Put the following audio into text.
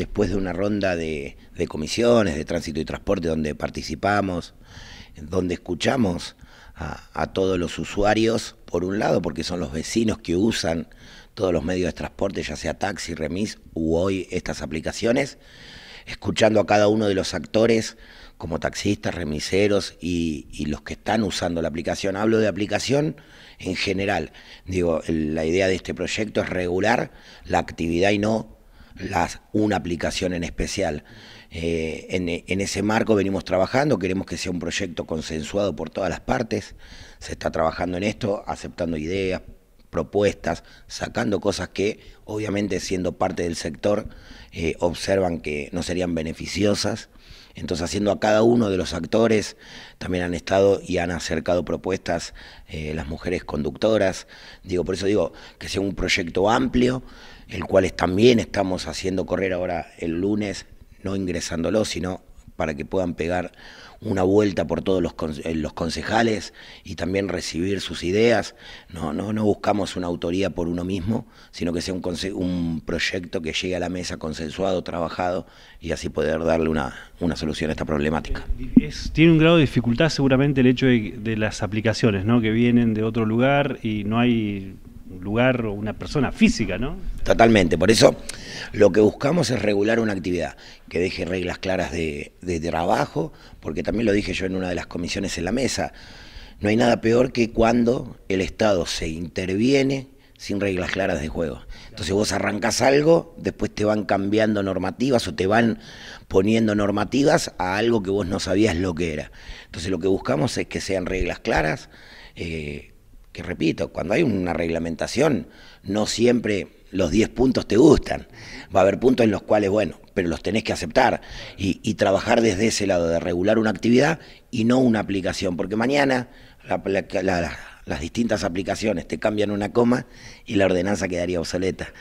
después de una ronda de, comisiones de tránsito y transporte donde participamos, donde escuchamos a, todos los usuarios, por un lado, porque son los vecinos que usan todos los medios de transporte, ya sea taxi, remis u hoy estas aplicaciones, escuchando a cada uno de los actores como taxistas, remiseros y, y los que están usando la aplicación. Hablo de aplicación en general. Digo, la idea de este proyecto es regular la actividad y no una aplicación en especial. Eh, en, ese marco venimos trabajando, queremos que sea un proyecto consensuado por todas las partes, se está trabajando en esto, aceptando ideas, propuestas, sacando cosas que obviamente siendo parte del sector eh, observan que no serían beneficiosas. Entonces haciendo a cada uno de los actores, también han estado y han acercado propuestas eh, las mujeres conductoras. Digo, por eso digo que sea un proyecto amplio, el cual también estamos haciendo correr ahora el lunes, no ingresándolo, sino para que puedan pegar una vuelta por todos los, eh, concejales y también recibir sus ideas. No, no, buscamos una autoría por uno mismo, sino que sea un, un, proyecto que llegue a la mesa consensuado, trabajado y así poder darle una, solución a esta problemática. tiene un grado de dificultad seguramente el hecho de, de las aplicaciones ¿no? que vienen de otro lugar y no hay lugar o una persona física, ¿no? Totalmente, por eso lo que buscamos es regular una actividad, que deje reglas claras de, trabajo, porque también lo dije yo en una de las comisiones en la mesa, no hay nada peor que cuando el Estado se interviene sin reglas claras de juego. Entonces vos arrancas algo, después te van cambiando normativas o te van poniendo normativas a algo que vos no sabías lo que era. Entonces lo que buscamos es que sean reglas claras, eh, repito, cuando hay una reglamentación, no siempre los 10 puntos te gustan. Va a haber puntos en los cuales, bueno, pero los tenés que aceptar y, trabajar desde ese lado, de regular una actividad y no una aplicación, porque mañana las distintas aplicaciones te cambian una coma y la ordenanza quedaría obsoleta.